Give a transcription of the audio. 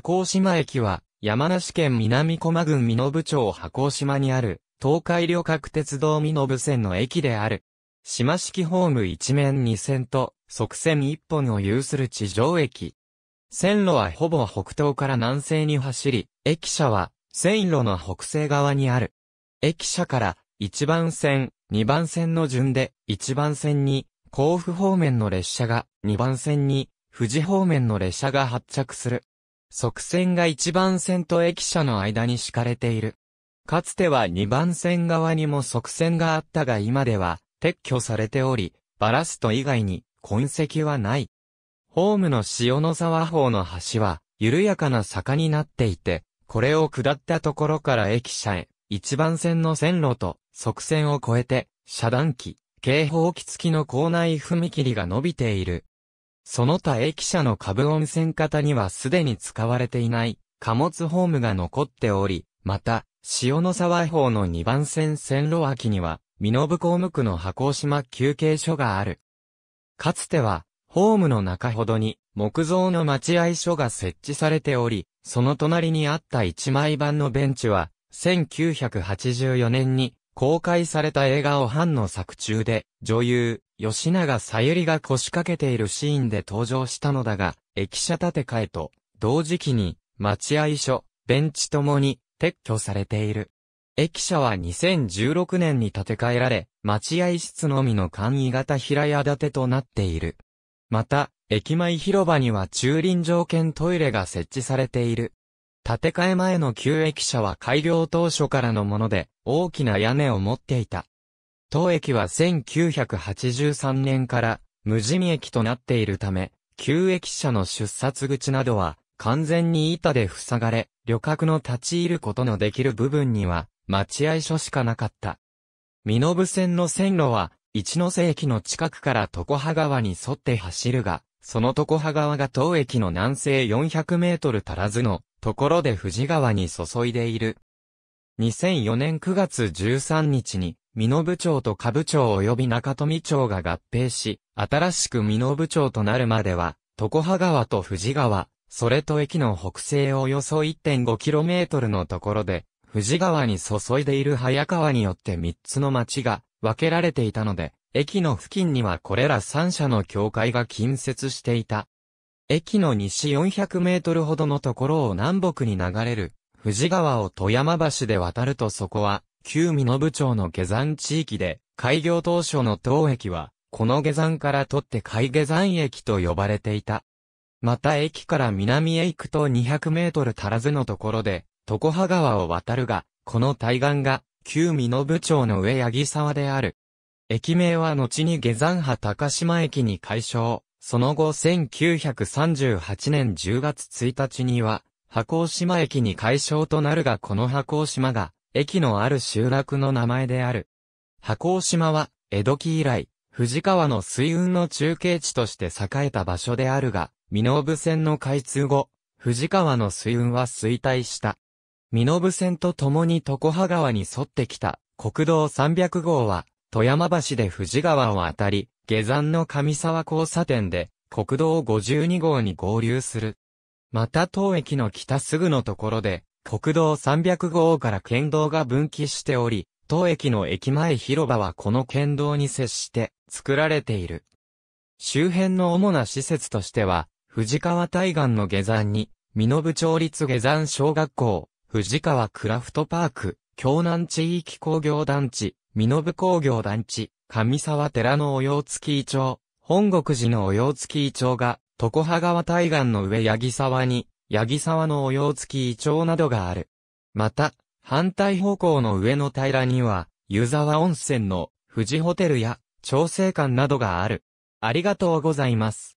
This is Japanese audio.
箱島駅は、山梨県南駒郡身延町箱島にある、東海旅客鉄道身延線の駅である。島式ホーム一面2線と、側線1本を有する地上駅。線路はほぼ北東から南西に走り、駅舎は、線路の北西側にある。駅舎から、1番線、2番線の順で、1番線に、甲府方面の列車が、2番線に、富士方面の列車が発着する。側線が1番線と駅舎の間に敷かれている。かつては2番線側にも側線があったが今では撤去されており、バラスト以外に痕跡はない。ホームの塩の沢方の橋は緩やかな坂になっていて、これを下ったところから駅舎へ、1番線の線路と側線を越えて、遮断機、警報機付きの構内踏切が伸びている。その他駅舎の下部温泉型にはすでに使われていない貨物ホームが残っており、また、塩の沢方の2番線線路脇には、身延部公務区の箱島休憩所がある。かつては、ホームの中ほどに、木造の待合所が設置されており、その隣にあった一枚板のベンチは、1984年に公開された映画を藩の作中で、女優、吉永さゆりが腰掛けているシーンで登場したのだが、駅舎建て替えと、同時期に、待合所、ベンチともに、撤去されている。駅舎は2016年に建て替えられ、待合室のみの簡易型平屋建てとなっている。また、駅前広場には駐輪条件トイレが設置されている。建て替え前の旧駅舎は開業当初からのもので、大きな屋根を持っていた。当駅は1983年から無地味駅となっているため、旧駅舎の出札口などは完全に板で塞がれ、旅客の立ち入ることのできる部分には待合所しかなかった。身延線の線路は一ノ瀬駅の近くから常葉川に沿って走るが、その常葉川が当駅の南西400メートル足らずのところで富士川に注いでいる。2004年9月13日に、美濃部長と下部長及び中富町が合併し、新しく美濃部長となるまでは、常葉川と富士川、それと駅の北西およそ 1.5km のところで、富士川に注いでいる早川によって3つの町が分けられていたので、駅の付近にはこれら3社の境界が近接していた。駅の西400メートルほどのところを南北に流れる、富士川を富山橋で渡るとそこは、旧美部町の下山地域で、開業当初の当駅は、この下山から取って海下山駅と呼ばれていた。また駅から南へ行くと200メートル足らずのところで、常葉川を渡るが、この対岸が、旧美部町の上八木沢である。駅名は後に下山派高島駅に改称、その後1938年10月1日には、箱島駅に解消となるがこの箱島が、駅のある集落の名前である。箱島は、江戸期以来、藤川の水運の中継地として栄えた場所であるが、身延線の開通後、藤川の水運は衰退した。身延線と共に常葉川に沿ってきた国道300号は、富山橋で藤川を渡り、下山の上沢交差点で、国道52号に合流する。また当駅の北すぐのところで、国道300号から県道が分岐しており、当駅の駅前広場はこの県道に接して作られている。周辺の主な施設としては、藤川対岸の下山に、身延町立下山小学校、藤川クラフトパーク、京南地域工業団地、身延工業団地、上沢寺のおヨ月ツ町、本国寺のおヨ月ツ町が、常葉川対岸の上八木沢に、八木沢のおヨ月ツ町などがある。また、反対方向の上の平らには、湯沢温泉の富士ホテルや調整館などがある。ありがとうございます。